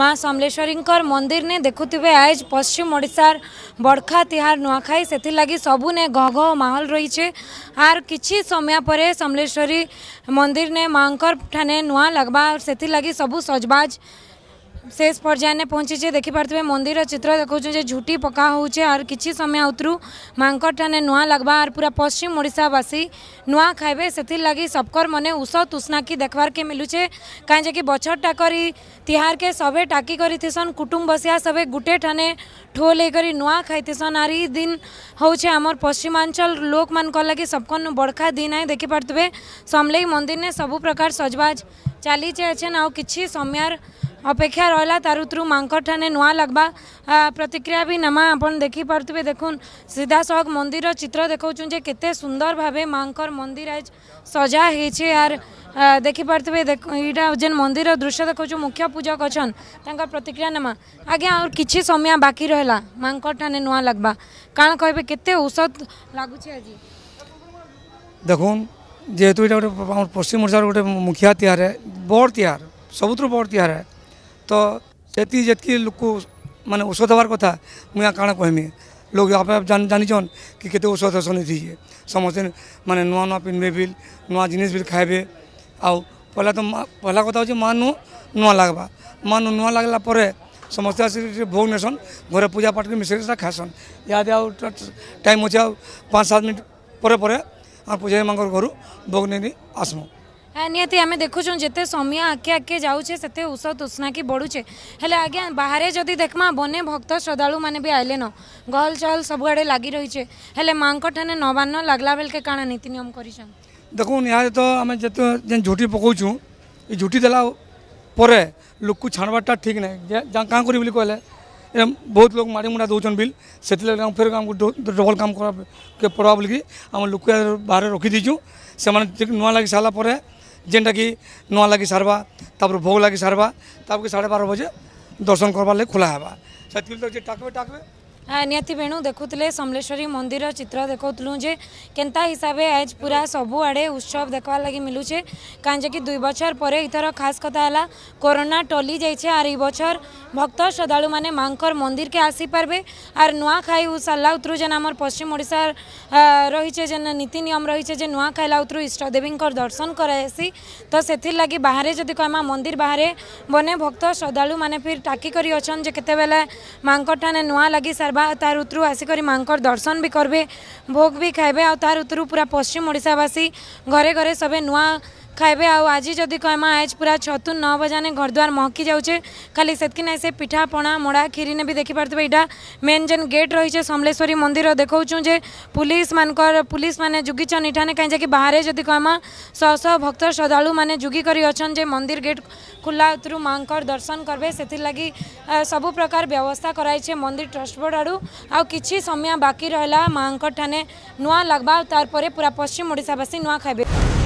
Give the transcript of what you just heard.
ମା ସମଲେଶ୍ୱରୀଙ୍କର ମନ୍ଦିରନେ ଦେଖୁଥିବେ ଆଏଜ୍ ପଶ୍ଚିମ ଓଡ଼ିଶାର ବଡ଼ଖା ତିହାର ନୂଆଖାଇ ସେଥିର୍ଲାଗି ସବୁନେ ଗହଗହ ମାହୋଲ ରହିଛେ ଆର୍ କିଛି ସମୟ ପରେ ସମଲେଶ୍ୱରୀ ମନ୍ଦିରନେ ମାଙ୍କର ଠାନେ ନୂଆ ଲାଗ୍ବା ସେଥିର୍ଲାଗି ସବୁ ସଜବାଜ शेष पर्यायने पहुँची देखिपे मंदिर चित्र देखे झुटी पका हो कि समय उतरू माँ ठाने नुआ लग्वा आर पूरा पश्चिम ओडावासी नुआ खाए से लगी सबकर मन उष तुष्णा कि देखवार के मिलूचे कहीं बछर टाक तिहार के सबे टाकी करसन कुटुम बसिया सबे गुटे ठाने ठोल होकर नुआ खाईसन आर दिन हूँ आम पश्चिमांचल लोक मान लगे सबको बड़खा दिन है देखिपे समले मंदिर ने सब प्रकार सजवाज चली चे आ कि समय ଅପେକ୍ଷା ରହିଲା ତା ଋତୁରୁ ମାଙ୍କଠାନେ ନୂଆ ଲାଗ୍ବା ପ୍ରତିକ୍ରିୟା ବି ନେମା ଆପଣ ଦେଖିପାରୁଥିବେ ଦେଖୁନ୍ ସିଧାସଳଖ ମନ୍ଦିର ଚିତ୍ର ଦେଖଉଛୁ ଯେ କେତେ ସୁନ୍ଦର ଭାବେ ମାଙ୍କର ମନ୍ଦିର ସଜା ହେଇଛି ଆର୍ ଦେଖିପାରୁଥିବେ ଏଇଟା ଯେନ୍ ମନ୍ଦିର ଦୃଶ୍ୟ ଦେଖଉଛୁ ମୁଖ୍ୟ ପୂଜକ ଅଛନ୍ ତାଙ୍କର ପ୍ରତିକ୍ରିୟା ନେମା ଆଜ୍ଞା ଆଉ କିଛି ସମୟ ବାକି ରହିଲା ମାଙ୍କଠାନେ ନୂଆ ଲାଗ୍ବା କାଣା କହିବେ କେତେ ଔଷଧ ଲାଗୁଛି ଆଜି ଦେଖୁନ୍ ଯେହେତୁ ଏଇଟା ଗୋଟେ ପଶ୍ଚିମ ଓଡ଼ିଶାର ଗୋଟେ ମୁଖିଆ ତିହାର ବଡ଼ ତିହାର ସବୁଥିରୁ ବଡ଼ ତିହାର ତ ସେତି ଯେତ୍କି ଲୋକକୁ ମାନେ ଔଷଧ ଦେବାର କଥା ମୁଁ ଏହା କାଣା କହିମି ଲୋକ ଆପେ ଜାଣିଛନ୍ କି କେତେ ଔଷଧ ଶୋଷଣ ହେଇଛେ ସମସ୍ତେ ମାନେ ନୂଆ ନୂଆ ପିନ୍ଧିବେ ବିଲ୍ ନୂଆ ଜିନିଷ ବିଲ୍ ଖାଇବେ ଆଉ ପହିଲା ତ ପହିଲା କଥା ହେଉଛି ମା' ନୁ ନୂଆ ଲାଗ୍ବା ମା' ନୁ ନୂଆ ଲାଗ୍ଲା ପରେ ସମସ୍ତେ ଆସି ଭୋଗ ନେସନ୍ ଘରେ ପୂଜା ପାଠ ମିଶିକି ସେଟା ଖାଏସନ୍ ଇହାଦେ ଆଉ ଟାଇମ୍ ଅଛି ଆଉ ପାଞ୍ଚ ସାତ ମିନିଟ୍ ପରେ ପରେ ଆମ ପୂଜାରୀ ମାନଙ୍କର ଘରୁ ଭୋଗ ନେଇ ଆସମୁ হ্যাঁ নিহতি আমি দেখুছু যেতে সময় আগে আগে যাচ্ছে সেত উষ তুষ্ণা কি বড়ুছে হলে আজ্ঞা বাহারে যদি দেখমা বনে ভক্ত শ্রদ্ধাড়ু মানে বি আইলেন গহল চহল সবুড়ে লাগি রয়েছে হলে মাঙ্কঠানে নবান্ন লাগলা বেলকে কাଣା নীতি নিয়ম করছেন দেখুন ইহাদে তো আমি যেতে যে ঝুটি পকাউছু এই ঝুটি দেলা পরে লোককে ছাড়বারটা ঠিক নাই যা কাঁ করি বলে কে বহু লোক ମାଡ଼ି মুড়া ଦେଉଛନ୍ বিল ସେଥିଲାଗି ফের আমি ডবল কাম করা পড়া বলি আমার ଆମ বাহারে ବାହାରେ দিয়েছু সে নয় লাগি সারা পরে जेनटा कि नुआ लगे सारवा तापर भोग लगी सारवा तापर साढ़े बार बजे दर्शन करवा लगे खोला है सेत टाकबे टाकबे ନିହାତି ବେଣୁ ଦେଖୁଥିଲେ ସମଲେଶ୍ୱରୀ ମନ୍ଦିର ଚିତ୍ର ଦେଖାଉଥିଲୁ ଯେ କେନ୍ତା ହିସାବେ ଆଜ୍ ପୁରା ସବୁଆଡ଼େ ଉତ୍ସବ ଦେଖବାର୍ ଲାଗି ମିଲୁଛେ କାହିଁକି ଦୁଇ ବଛର ପରେ ଏଥର ଖାସ୍ କଥା ହେଲା କରୋନା ଟଲି ଯାଇଛେ ଆର୍ ଇ ବଛର ଭକ୍ତ ଶ୍ରଦ୍ଧାଳୁମାନେ ମାଙ୍କର ମନ୍ଦିରକେ ଆସିପାରବେ ଆର୍ ନୂଆଖାଇ ଉସାଲା ଉତ୍ରୁ ଯେନ୍ ଆମର ପଶ୍ଚିମ ଓଡ଼ିଶାର ରହିଛେ ଯେନ୍ ନୀତି ନିୟମ ରହିଛେ ଯେ ଖାଇଲା ଉତ୍ରୁ ଇଷ୍ଟଦେବୀଙ୍କର ଦର୍ଶନ କରାଯାଏସି ତ ସେଥିର୍ଲାଗି ବାହାରେ ଯଦି କହମା ମନ୍ଦିର ବାହାରେ ବନେ ଭକ୍ତ ଶ୍ରଦ୍ଧାଳୁମାନେ ଫିର୍ ଟାକି କରି ଅଛନ୍ ଯେ କେତେବେଲେ ମାଙ୍କରଠାନେ ନୂଆ ଲାଗି ସାରବା ହେବା ଆଉ ତାର ଉତ୍ତରୁ ଆସିକରି ମାଆଙ୍କର ଦର୍ଶନ ବି କରିବେ ଭୋଗ ବି ଖାଇବେ ଆଉ ତାର ଉତ୍ତରୁ ପୁରା ପଶ୍ଚିମ ଓଡ଼ିଶାବାସୀ ଘରେ ଘରେ ସବେ ନୂଆ ଖାଇବେ ଆଉ ଆଜି ଯଦି କହିମା ଏଜ୍ ପୁରା ଛତୁ ନଅ ବଜାନେ ଘରଦ୍ୱାର ମହକି ଯାଉଛେ ଖାଲି ସେତ୍କି ନାଇଁ ସେ ପିଠା ପଣା ମଡ଼ା କ୍ଷୀରିନେ ବି ଦେଖିପାରୁଥିବେ ଏଇଟା ମେନ୍ ଯେନ୍ ଗେଟ୍ ରହିଛେ ସମଲେଶ୍ୱରୀ ମନ୍ଦିର ଦେଖଉଛୁଁ ଯେ ପୁଲିସ୍ ମାନଙ୍କର ପୁଲିସ୍ ମାନେ ଯୁଗିଛନ୍ ଇଠାନେ କାହିଁ ଯାକି ବାହାରେ ଯଦି କହିମା ଶହ ଶହ ଭକ୍ତ ଶ୍ରଦ୍ଧାଳୁ ମାନେ ଯୁଗି କରି ଅଛନ୍ ଯେ ମନ୍ଦିର ଗେଟ୍ ଖୋଲା ଉତରୁ ମାଙ୍କର ଦର୍ଶନ କରବେ ସେଥିର୍ଲାଗି ସବୁ ପ୍ରକାର ବ୍ୟବସ୍ଥା କରାଇଛେ ମନ୍ଦିର ଟ୍ରଷ୍ଟ ବୋର୍ଡ଼ ଆଡ଼ୁ ଆଉ କିଛି ସମୟ ବାକି ରହିଲା ମାଙ୍କର ଠାନେ ନୂଆ ଲାଗ୍ବା ତାର୍ ପରେ ପୁରା ପଶ୍ଚିମ ଓଡ଼ିଶାବାସୀ ନୂଆ ଖାଇବେ